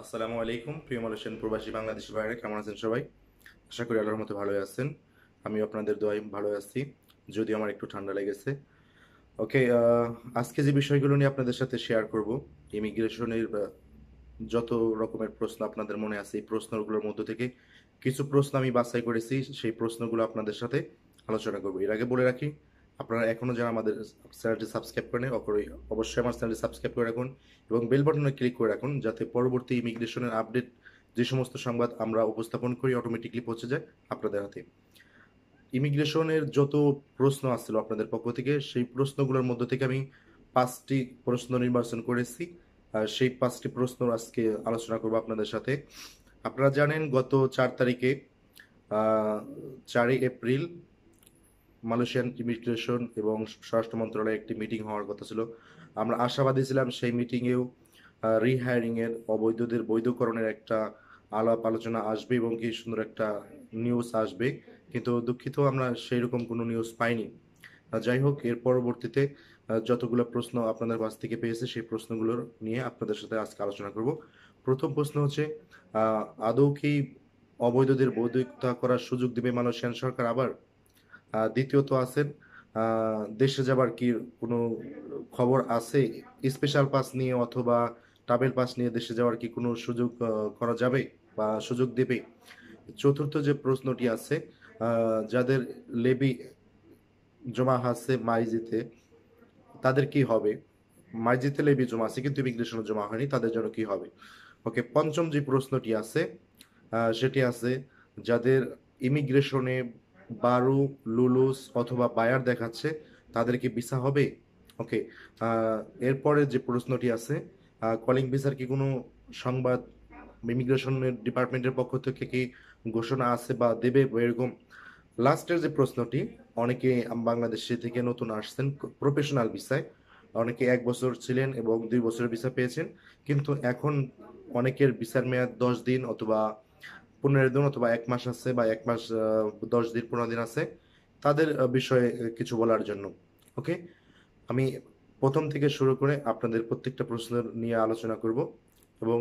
আসসালামু আলাইকুম প্রিয় মালয়েশিয়ান প্রবাসী বাংলাদেশি ভাইরা কেমন আছেন সবাই আশা করি আল্লাহর মতো ভালোই আছেন আমি আপনাদের দোয়াই ভালো আছি যদি আমার একটু ঠান্ডা লেগেছে ওকে আজকে যে বিষয়গুলো নিয়ে আপনাদের সাথে শেয়ার করব ইমিগ্রেশনের যত রকমের প্রশ্ন আপনাদের মনে আছে এই প্রশ্নগুলোর মধ্য থেকে কিছু প্রশ্ন আমি বাছাই করেছি সেই প্রশ্নগুলো আপনাদের সাথে আলোচনা করব এর আগে বলে রাখি আপনারা এখনও যারা আমাদের চ্যানেলটি সাবস্ক্রাইব করেন অবশ্যই আমার চ্যানেলটি সাবস্ক্রাইব করে রাখুন এবং বেল বাটনে ক্লিক করে রাখুন যাতে পরবর্তী ইমিগ্রেশনের আপডেট যে সমস্ত সংবাদ আমরা উপস্থাপন করি অটোমেটিকলি পৌঁছে যায় আপনাদের হাতে ইমিগ্রেশনের যত প্রশ্ন আসছিল আপনাদের পক্ষ থেকে সেই প্রশ্নগুলোর মধ্য থেকে আমি পাঁচটি প্রশ্ন নির্বাচন করেছি আর সেই পাঁচটি প্রশ্ন আজকে আলোচনা করব আপনাদের সাথে আপনারা জানেন গত চার তারিখে চারই এপ্রিল মালয়েশিয়ান ইমিগ্রেশন এবং স্বরাষ্ট্র মন্ত্রণালয়ে একটি মিটিং হওয়ার কথা ছিল আমরা আশাবাদী ছিলাম সেই মিটিংয়েও রিহায়ারিংয়ের অবৈধদের বৈধকরণের একটা আলাপ আলোচনা আসবে এবং কি সুন্দর একটা নিউজ আসবে কিন্তু দুঃখিত আমরা সেই রকম কোনো নিউজ পাইনি যাই হোক এর পরবর্তীতে যতগুলো প্রশ্ন আপনাদের কাছ থেকে পেয়েছে সেই প্রশ্নগুলোর নিয়ে আপনাদের সাথে আজকে আলোচনা করব প্রথম প্রশ্ন হচ্ছে আদৌ কি অবৈধদের বৈধতা করার সুযোগ দেবে মালয়েশিয়ান সরকার আবার দ্বিতীয়ত আছেন দেশে যাবার কি কোনো খবর আছে স্পেশাল পাস নিয়ে অথবা ট্রাভেল পাস নিয়ে দেশে যাওয়ার কি কোনো সুযোগ করা যাবে বা সুযোগ দেবে চতুর্থ যে প্রশ্নটি আছে যাদের লেবি জমা আছে মাইজিতে তাদের কি হবে মাইজিতে লেবি জমা আছে কিন্তু ইমিগ্রেশনে জমা হয়নি তাদের জন্য কি হবে ওকে পঞ্চম যে প্রশ্নটি আছে সেটি আছে যাদের ইমিগ্রেশনে বারুক লুলুস অথবা বায়ার দেখাচ্ছে তাদেরকে ভিসা হবে ওকে এরপরের যে প্রশ্নটি আছে কলিং ভিসার কি কোনো সংবাদ ইমিগ্রেশনের ডিপার্টমেন্টের পক্ষ থেকে কি ঘোষণা আছে বা দেবে এরকম লাস্টের যে প্রশ্নটি অনেকে বাংলাদেশে থেকে নতুন আসছেন প্রফেশনাল ভিসায় অনেকে এক বছর ছিলেন এবং দুই বছরের ভিসা পেয়েছেন কিন্তু এখন অনেকের ভিসার মেয়াদ দশ দিন অথবা পনেরো দিন অথবা এক মাস আছে বা এক মাস দশ দিন পনেরো দিন আছে তাদের বিষয়ে কিছু বলার জন্য ওকে আমি প্রথম থেকে শুরু করে আপনাদের প্রত্যেকটা প্রশ্ন নিয়ে আলোচনা করব এবং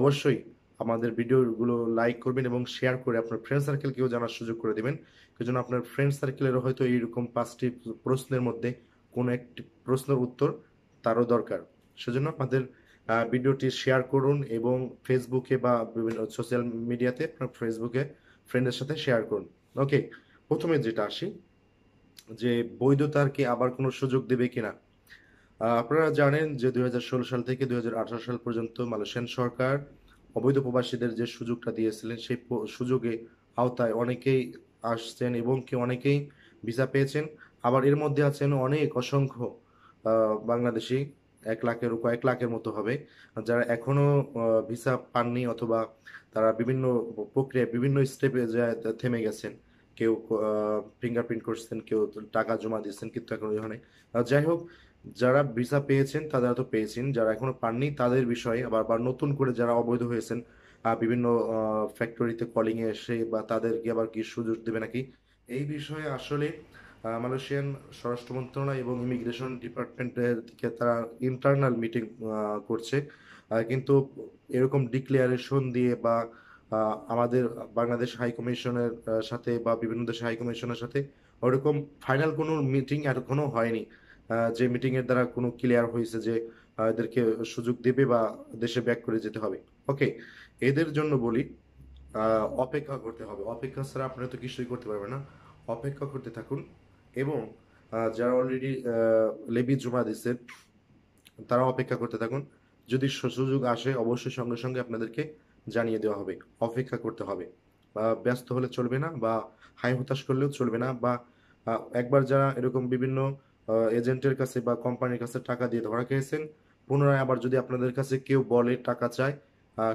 অবশ্যই আমাদের ভিডিওগুলো লাইক করবেন এবং শেয়ার করে আপনার ফ্রেন্ড সার্কেলকেও জানার সুযোগ করে দেবেন জন্য আপনার ফ্রেন্ড সার্কেলের হয়তো এইরকম পাঁচটি প্রশ্নের মধ্যে কোনো একটি প্রশ্নের উত্তর তারও দরকার সেজন্য আমাদের ভিডিওটি শেয়ার করুন এবং ফেসবুকে বা বিভিন্ন সোশ্যাল মিডিয়াতে ফেসবুকে ফ্রেন্ডের সাথে শেয়ার করুন ওকে প্রথমে যেটা আসি যে বৈধতার কি আবার কোনো সুযোগ দেবে কিনা আপনারা জানেন যে দুই সাল থেকে দুই সাল পর্যন্ত মালয়েশিয়ান সরকার অবৈধ প্রবাসীদের যে সুযোগটা দিয়েছিলেন সেই সুযোগে আওতায় অনেকেই আসছেন এবং কি অনেকেই ভিসা পেয়েছেন আবার এর মধ্যে আছেন অনেক অসংখ্য বাংলাদেশি এক লাখের কয়েক লাখের মতো হবে যারা এখনো ভিসা পাননি অথবা তারা বিভিন্ন প্রক্রিয়ায় বিভিন্ন স্টেপে থেমে গেছেন কেউ ফিঙ্গারপ্রিন্ট করছেন কেউ টাকা জমা দিয়েছেন কিন্তু এখন ওই ধরনের যাই হোক যারা ভিসা পেয়েছেন তারা তো পেয়েছেন যারা এখনো পাননি তাদের বিষয়ে আবার আবার নতুন করে যারা অবৈধ হয়েছেন বিভিন্ন ফ্যাক্টরিতে কলিংয়ে এসে বা তাদেরকে আবার কি সুযোগ দেবে নাকি এই বিষয়ে আসলে মালয়েশিয়ান স্বরাষ্ট্র মন্ত্রণালয় এবং ইমিগ্রেশন ডিপার্টমেন্টের থেকে তারা ইন্টারনাল মিটিং করছে কিন্তু এরকম ডিক্লেয়ারেশন দিয়ে বা আমাদের বাংলাদেশ হাই কমিশনের সাথে বা বিভিন্ন দেশের হাই কমিশনের সাথে ওরকম ফাইনাল কোনো মিটিং কোনো হয়নি যে মিটিং এর দ্বারা কোনো ক্লিয়ার হয়েছে যে এদেরকে সুযোগ দেবে বা দেশে ব্যাক করে যেতে হবে ওকে এদের জন্য বলি অপেক্ষা করতে হবে অপেক্ষা ছাড়া আপনারা তো কিছুই করতে পারবেন না অপেক্ষা করতে থাকুন এবং যারা অলরেডি লেবি জমা দিচ্ছে তারা অপেক্ষা করতে থাকুন যদি সুযোগ আসে অবশ্যই সঙ্গে সঙ্গে আপনাদেরকে জানিয়ে দেওয়া হবে অপেক্ষা করতে হবে বা ব্যস্ত হলে চলবে না বা হাই হতাশ করলেও চলবে না বা একবার যারা এরকম বিভিন্ন এজেন্টের কাছে বা কোম্পানির কাছে টাকা দিয়ে ধরা খেয়েছেন পুনরায় আবার যদি আপনাদের কাছে কেউ বলে টাকা চায়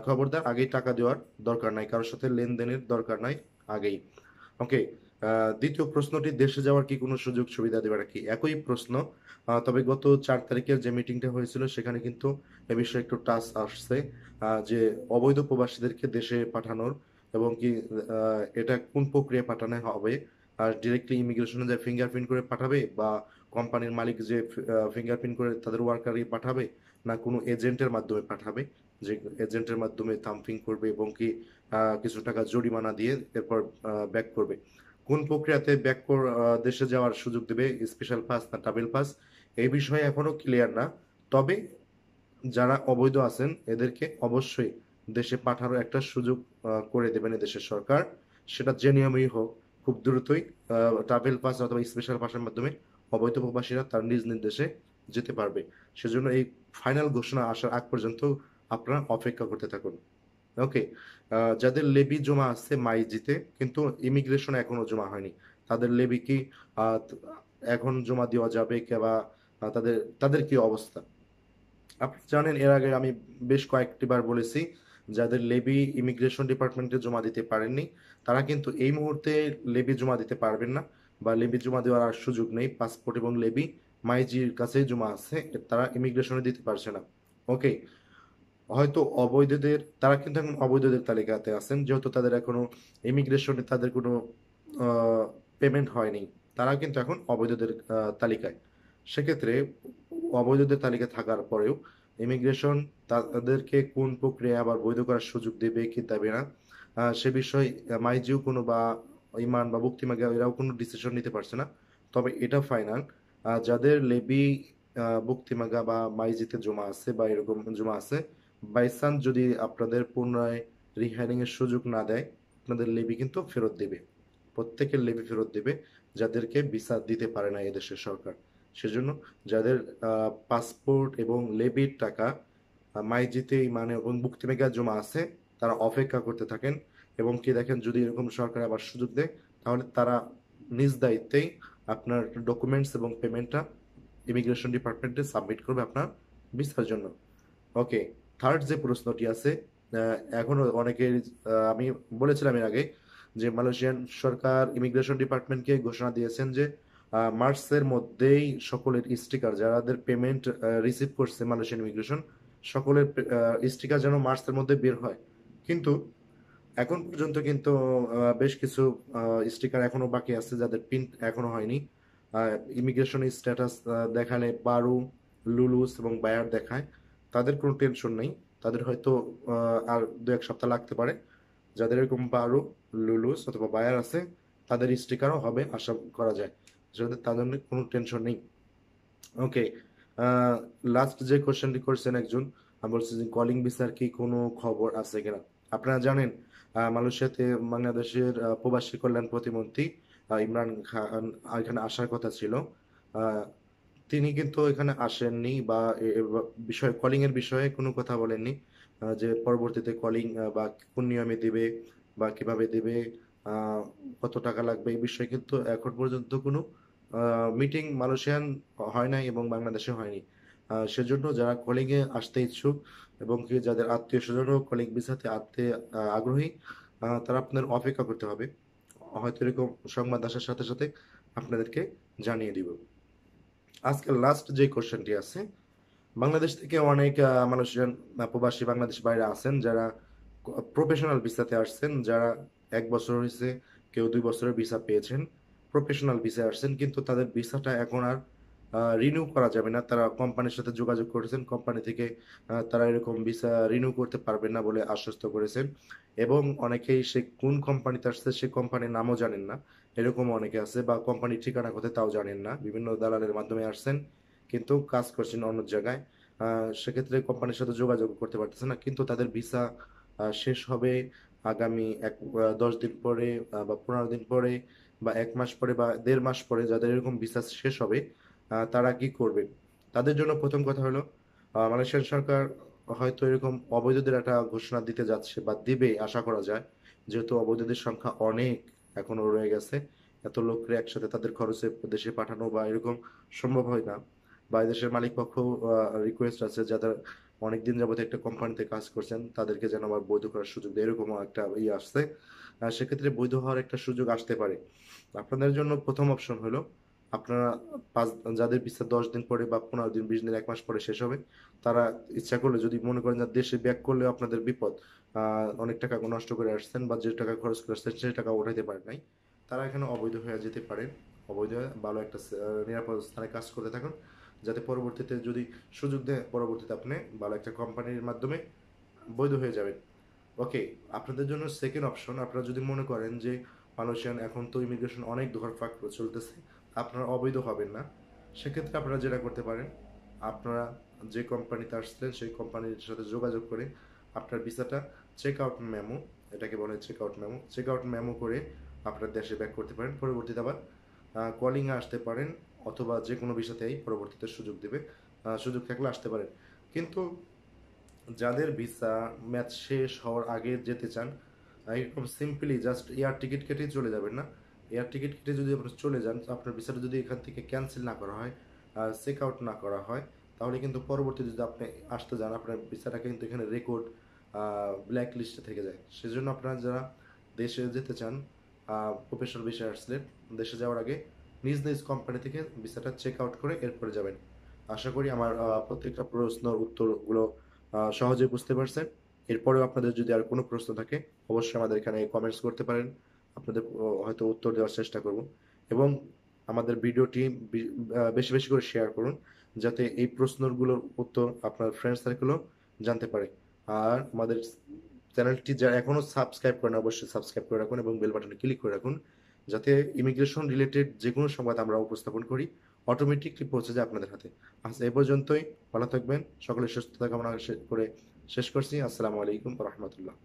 খবরদার আগেই টাকা দেওয়ার দরকার নাই কারোর সাথে লেনদেনের দরকার নাই আগেই ওকে দ্বিতীয় প্রশ্নটি দেশে যাওয়ার কি কোনো সুযোগ সুবিধা দেবে নাকি একই প্রশ্ন তবে গত চার তারিখের যে মিটিংটা হয়েছিল সেখানে কিন্তু এ বিষয়ে একটু টাচ আসছে যে অবৈধ প্রবাসীদেরকে দেশে পাঠানোর এবং কি এটা কোন প্রক্রিয়া পাঠানো হবে আর ডিরেক্টলি ইমিগ্রেশনে যে ফিঙ্গারপ্রিন্ট করে পাঠাবে বা কোম্পানির মালিক যে ফিঙ্গারপ্রিন্ট করে তাদের ওয়ার্কারই পাঠাবে না কোনো এজেন্টের মাধ্যমে পাঠাবে যে এজেন্টের মাধ্যমে থাম্পিং করবে এবং কি কিছু টাকা জরিমানা দিয়ে এরপর ব্যাক করবে কোন প্রক্রিয়াতে ব্যাক দেশে যাওয়ার সুযোগ দেবে স্পেশাল পাস না ট্রাভেল পাস এই বিষয়ে এখনও ক্লিয়ার না তবে যারা অবৈধ আছেন এদেরকে অবশ্যই দেশে পাঠানোর একটা সুযোগ করে দেবেন দেশের সরকার সেটা যে নিয়মেই হোক খুব দ্রুতই ট্রাভেল পাস অথবা স্পেশাল পাসের মাধ্যমে অবৈধ প্রবাসীরা তার নিজ নিজ দেশে যেতে পারবে সেজন্য এই ফাইনাল ঘোষণা আসার আগ পর্যন্ত আপনারা অপেক্ষা করতে থাকুন ওকে যাদের লেবি জমা আছে মাইজিতে কিন্তু ইমিগ্রেশন এখনো জমা হয়নি তাদের লেবি কি এখন জমা দেওয়া যাবে বা তাদের তাদের কি অবস্থা আপনি জানেন এর আগে আমি বেশ কয়েকটিবার বলেছি যাদের লেবি ইমিগ্রেশন ডিপার্টমেন্টে জমা দিতে পারেননি তারা কিন্তু এই মুহূর্তে লেবি জমা দিতে পারবেন না বা লেবি জমা দেওয়ার আর সুযোগ নেই পাসপোর্ট এবং লেবি মাইজির কাছে জমা আছে তারা ইমিগ্রেশনে দিতে পারছে না ওকে হয়তো অবৈধদের তারা কিন্তু এখন অবৈধদের তালিকাতে আছেন যেহেতু তাদের এখনো ইমিগ্রেশনে তাদের কোনো পেমেন্ট হয়নি তারা কিন্তু এখন অবৈধদের তালিকায় সেক্ষেত্রে অবৈধদের তালিকা থাকার পরেও ইমিগ্রেশন তাদেরকে কোন প্রক্রিয়া আবার বৈধ করার সুযোগ দেবে কি দেবে না সে বিষয়ে মাইজিও কোনো বা ইমান বা বুক্তিমাগে এরাও কোনো ডিসিশন নিতে পারছে না তবে এটা ফাইনাল যাদের লেবি বুক্তিমাগা বা মাইজিতে জমা আছে বা এরকম জমা আছে বাই চান্স যদি আপনাদের পুনরায় রিহায়ারিংয়ের সুযোগ না দেয় আপনাদের লেবি কিন্তু ফেরত দেবে প্রত্যেকের লেবি ফেরত দেবে যাদেরকে ভিসা দিতে পারে না এদেশের সরকার সেজন্য যাদের পাসপোর্ট এবং লেবির টাকা মাইজিতে মানে এবং মেঘা জমা আছে তারা অপেক্ষা করতে থাকেন এবং কি দেখেন যদি এরকম সরকার আবার সুযোগ দেয় তাহলে তারা নিজ দায়িত্বেই আপনার ডকুমেন্টস এবং পেমেন্টটা ইমিগ্রেশন ডিপার্টমেন্টে সাবমিট করবে আপনার ভিসার জন্য ওকে থার্ড যে প্রশ্নটি আছে এখনো অনেকে আমি বলেছিলাম এর আগে যে মালয়েশিয়ান সরকার ইমিগ্রেশন ডিপার্টমেন্টকে ঘোষণা দিয়েছেন যে মার্চের মধ্যেই সকলের স্টিকার যারাদের পেমেন্ট রিসিভ করছে মালয়েশিয়ান ইমিগ্রেশন সকলের স্টিকার যেন মার্চের মধ্যে বের হয় কিন্তু এখন পর্যন্ত কিন্তু বেশ কিছু স্টিকার এখনো বাকি আছে যাদের প্রিন্ট এখনো হয়নি ইমিগ্রেশন স্ট্যাটাস দেখালে বারু লুলুস এবং বায়ার দেখায় তাদের কোনো টেনশন নেই তাদের হয়তো আর দু এক সপ্তাহ লাগতে পারে যাদের এরকম বারো লুলুস অথবা বায়ার আছে তাদের স্টিকারও হবে আশা করা যায় যেহেতু তাদের কোনো টেনশন নেই ওকে লাস্ট যে কোয়েশ্চেনটি করছেন একজন আমি বলছি যে কলিং ভিসার কি কোনো খবর আছে কিনা আপনারা জানেন মালয়েশিয়াতে বাংলাদেশের প্রবাসী কল্যাণ প্রতিমন্ত্রী ইমরান খান এখানে আসার কথা ছিল তিনি কিন্তু এখানে আসেননি বা বিষয়ে কলিং এর বিষয়ে কোনো কথা বলেননি যে পরবর্তীতে কলিং বা কোন নিয়মে দিবে বা কিভাবে দিবে কত টাকা লাগবে এই বিষয়ে কিন্তু এখন পর্যন্ত কোনো মিটিং মালয়েশিয়ান হয় নাই এবং বাংলাদেশে হয়নি সেজন্য যারা কলিংয়ে আসতে ইচ্ছুক এবং কি যাদের আত্মীয় স্বজন কলিং বিসাতে আসতে আগ্রহী তারা আপনার অপেক্ষা করতে হবে হয়তো এরকম সংবাদ আসার সাথে সাথে আপনাদেরকে জানিয়ে দিব আজকে লাস্ট যে কোশ্চেনটি আছে বাংলাদেশ থেকে অনেক মানুষজন প্রবাসী বাংলাদেশ বাইরে আছেন যারা প্রফেশনাল ভিসাতে আসছেন যারা এক বছর হয়েছে কেউ দুই বছরের ভিসা পেয়েছেন প্রফেশনাল ভিসা আসছেন কিন্তু তাদের ভিসাটা এখন আর রিনিউ করা যাবে না তারা কোম্পানির সাথে যোগাযোগ করেছেন কোম্পানি থেকে তারা এরকম ভিসা রিনিউ করতে পারবেন না বলে আশ্বস্ত করেছেন এবং অনেকেই সে কোন কোম্পানিতে আসছে সে কোম্পানির নামও জানেন না এরকম অনেকে আছে বা কোম্পানির ঠিকানা কোথায় তাও জানেন না বিভিন্ন দালালের মাধ্যমে আসছেন কিন্তু কাজ করছেন অন্য জায়গায় সেক্ষেত্রে কোম্পানির সাথে যোগাযোগ করতে পারতেছে না কিন্তু তাদের ভিসা শেষ হবে আগামী এক দশ দিন পরে বা পনেরো দিন পরে বা এক মাস পরে বা দেড় মাস পরে যাদের এরকম ভিসা শেষ হবে তারা কি করবে তাদের জন্য প্রথম কথা হলো মালয়েশিয়ান সরকার হয়তো এরকম অবৈধদের একটা ঘোষণা দিতে যাচ্ছে বা দিবে আশা করা যায় যেহেতু অবৈধদের সংখ্যা অনেক এখনো রয়ে গেছে এত লোককে একসাথে তাদের খরচে দেশে পাঠানো বা এরকম সম্ভব হয় না বা দেশের মালিকপক্ষ রিকোয়েস্ট আছে যাদের অনেকদিন যাবত একটা কোম্পানিতে কাজ করছেন তাদেরকে যেন আবার বৈধ করার সুযোগ দেয় এরকমও একটা ইয়ে আসছে সেক্ষেত্রে বৈধ হওয়ার একটা সুযোগ আসতে পারে আপনাদের জন্য প্রথম অপশন হলো আপনারা পাঁচ যাদের বিস্তার দশ দিন পরে বা পনেরো দিন বিশ দিন এক মাস পরে শেষ হবে তারা ইচ্ছা করলে যদি মনে করেন দেশে ব্যাক করলে আপনাদের বিপদ অনেক টাকা নষ্ট করে আসছেন বা যে টাকা খরচ করে আসছেন সেই টাকা ওঠাইতে পারেন নাই তারা এখানে অবৈধ হয়ে যেতে পারে অবৈধ ভালো একটা নিরাপদ স্থানে কাজ করতে থাকুন যাতে পরবর্তীতে যদি সুযোগ দেয় পরবর্তীতে আপনি ভালো একটা কোম্পানির মাধ্যমে বৈধ হয়ে যাবেন ওকে আপনাদের জন্য সেকেন্ড অপশন আপনারা যদি মনে করেন যে মালয়েশিয়ান এখন তো ইমিগ্রেশন অনেক ধরফাক চলতেছে আপনারা অবৈধ হবেন না সেক্ষেত্রে আপনারা যেটা করতে পারেন আপনারা যে কোম্পানিতে আসছিলেন সেই কোম্পানির সাথে যোগাযোগ করে আপনার ভিসাটা চেক আউট ম্যামো এটাকে বলে check out memo check out memo করে আপনার দেশে ব্যাক করতে পারেন পরবর্তীতে আবার কলিংয়ে আসতে পারেন অথবা যে কোনো ভিসাতেই পরবর্তীতে সুযোগ দেবে সুযোগ থাকলে আসতে পারেন কিন্তু যাদের ভিসা ম্যাচ শেষ হওয়ার আগে যেতে চান এরকম সিম্পলি জাস্ট এয়ার টিকিট কেটেই চলে যাবেন না এয়ার টিকিট কেটে যদি আপনারা চলে যান আপনার ভিসাটা যদি এখান থেকে ক্যান্সেল না করা হয় চেক আউট না করা হয় তাহলে কিন্তু পরবর্তী যদি আপনি আসতে যান আপনার ভিসাটা কিন্তু এখানে রেকর্ড ব্ল্যাক লিস্টে থেকে যায় সেজন্য আপনারা যারা দেশে যেতে চান প্রফেশনাল ভিসায় আসলে দেশে যাওয়ার আগে নিজ নিজ কোম্পানি থেকে ভিসাটা চেক আউট করে এরপরে যাবেন আশা করি আমার প্রত্যেকটা প্রশ্নের উত্তরগুলো সহজে বুঝতে পারছেন এরপরেও আপনাদের যদি আর কোনো প্রশ্ন থাকে অবশ্যই আমাদের এখানে কমেন্টস করতে পারেন আপনাদের হয়তো উত্তর দেওয়ার চেষ্টা করব এবং আমাদের ভিডিওটি বেশি বেশি করে শেয়ার করুন যাতে এই প্রশ্নগুলোর উত্তর আপনার ফ্রেন্ড সার্কেলও জানতে পারে আর আমাদের চ্যানেলটি যারা এখনও সাবস্ক্রাইব করেন অবশ্যই সাবস্ক্রাইব করে রাখুন এবং বেল বাটনে ক্লিক করে রাখুন যাতে ইমিগ্রেশন রিলেটেড যে কোনো সংবাদ আমরা উপস্থাপন করি অটোমেটিকলি পৌঁছে যায় আপনাদের হাতে আচ্ছা এ পর্যন্তই ভালো থাকবেন সকলে সুস্থতা কামনা করে শেষ করছি আসসালামু আলাইকুম রহমতুল্লাহ